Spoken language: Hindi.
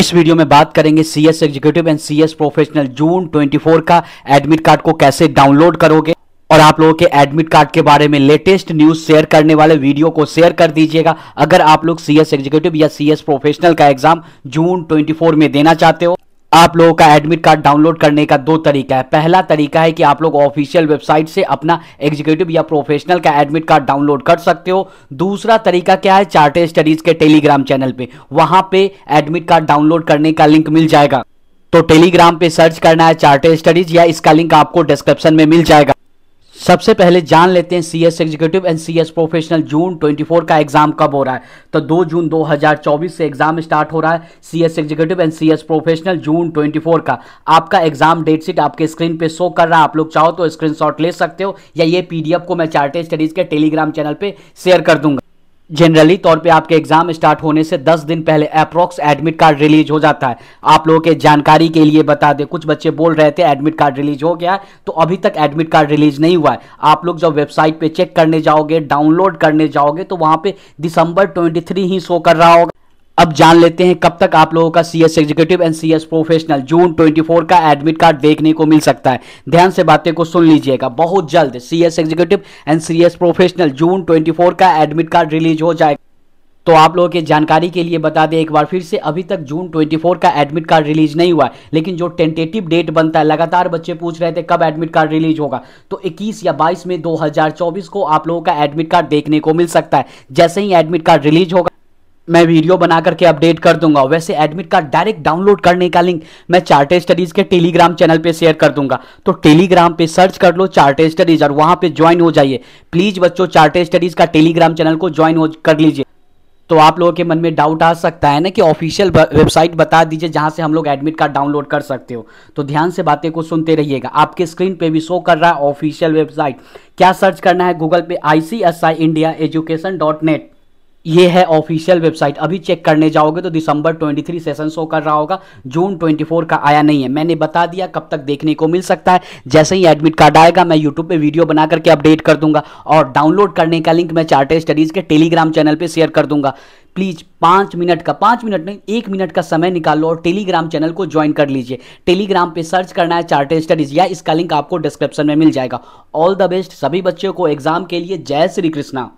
इस वीडियो में बात करेंगे C S executive and C S professional June 24 का एडमिट कार्ड को कैसे डाउनलोड करोगे और आप लोगों के एडमिट कार्ड के बारे में लेटेस्ट न्यूज शेयर करने वाले वीडियो को शेयर कर दीजिएगा अगर आप लोग सी एस एग्जीक्यूटिव या सी एस प्रोफेशनल का एग्जाम जून 24 में देना चाहते हो आप लोगों का एडमिट कार्ड डाउनलोड करने का दो तरीका है पहला तरीका है कि आप लोग ऑफिशियल वेबसाइट से अपना एग्जीक्यूटिव या प्रोफेशनल का एडमिट कार्ड डाउनलोड कर सकते हो दूसरा तरीका क्या है चार्टे स्टडीज़ के टेलीग्राम चैनल पे वहां पे एडमिट कार्ड डाउनलोड करने का लिंक मिल जाएगा तो टेलीग्राम पे सर्च करना है चार्टे स्टडीज़ या इसका लिंक आपको डिस्क्रिप्शन में मिल जाएगा सबसे पहले जान लेते हैं C S executive and C S professional June 24 का एग्जाम कब हो रहा है तो 2 जून 2024 से एग्जाम स्टार्ट हो रहा है C S executive and C S professional June 24 का आपका एग्जाम डेट शीट आपके स्क्रीन पे शो कर रहा है आप लोग चाहो तो स्क्रीनशॉट ले सकते हो या ये पीडीएफ को मैं चार्टेड स्टडीज के टेलीग्राम चैनल पर शेयर कर दूंगा जनरली तौर पे आपके एग्जाम स्टार्ट होने से 10 दिन पहले अप्रोक्स एडमिट कार्ड रिलीज हो जाता है आप लोगों के जानकारी के लिए बता दें कुछ बच्चे बोल रहे थे एडमिट कार्ड रिलीज हो गया तो अभी तक एडमिट कार्ड रिलीज नहीं हुआ है आप लोग जब वेबसाइट पे चेक करने जाओगे डाउनलोड करने जाओगे तो वहां पे दिसंबर 23 ही शो कर रहा होगा अब जान लेते हैं कब तक आप लोगों का C S executive and C S professional June 24 का एडमिट कार्ड देखने को मिल सकता है ध्यान से बातें को सुन लीजिएगा बहुत जल्द C S executive and C S professional June 24 का एडमिट कार्ड रिलीज हो जाएगा तो आप लोगों की जानकारी के लिए बता दें एक बार फिर से अभी तक जून 24 का एडमिट कार्ड रिलीज नहीं हुआ है लेकिन जो टेंटेटिव डेट बनता है लगातार बच्चे पूछ रहे थे कब एडमिट कार्ड रिलीज होगा तो 21 या 22 में 2024 को आप लोगों का एडमिट कार्ड देखने को मिल सकता है जैसे ही एडमिट कार्ड रिलीज होगा मैं वीडियो बना करके अपडेट कर दूंगा वैसे एडमिट कार्ड डायरेक्ट डाउनलोड करने का लिंक मैं चार्टे स्टडीज़ के टेलीग्राम चैनल पे शेयर कर दूंगा तो टेलीग्राम पे सर्च कर लो चार्टे स्टडीज़ और वहां पे ज्वाइन हो जाइए प्लीज़ बच्चों चार्टे स्टडीज़ का टेलीग्राम चैनल को ज्वाइन कर लीजिए तो आप लोगों के मन में डाउट आ सकता है ना कि ऑफिशियल वेबसाइट बता दीजिए जहां से हम लोग एडमिट कार्ड डाउनलोड कर सकते हो तो ध्यान से बातें को सुनते रहिएगा आपके स्क्रीन पे भी शो कर रहा है ऑफिशियल वेबसाइट क्या सर्च करना है गूगल पे I India education dot net ये है ऑफिशियल वेबसाइट अभी चेक करने जाओगे तो दिसंबर 23 सेशन शो कर रहा होगा जून 24 का आया नहीं है मैंने बता दिया कब तक देखने को मिल सकता है जैसे ही एडमिट कार्ड आएगा मैं यूट्यूब पे वीडियो बना करके अपडेट कर दूंगा और डाउनलोड करने का लिंक मैं चार्टेड स्टडीज़ के टेलीग्राम चैनल पर शेयर कर दूंगा प्लीज़ पाँच मिनट का पाँच मिनट नहीं एक मिनट का समय निकाल लो और टेलीग्राम चैनल को ज्वाइन कर लीजिए टेलीग्राम पे सर्च करना है चार्टेड स्टडीज़ या इसका लिंक आपको डिस्क्रिप्शन में मिल जाएगा ऑल द बेस्ट सभी बच्चों को एग्जाम के लिए जय श्री कृष्णा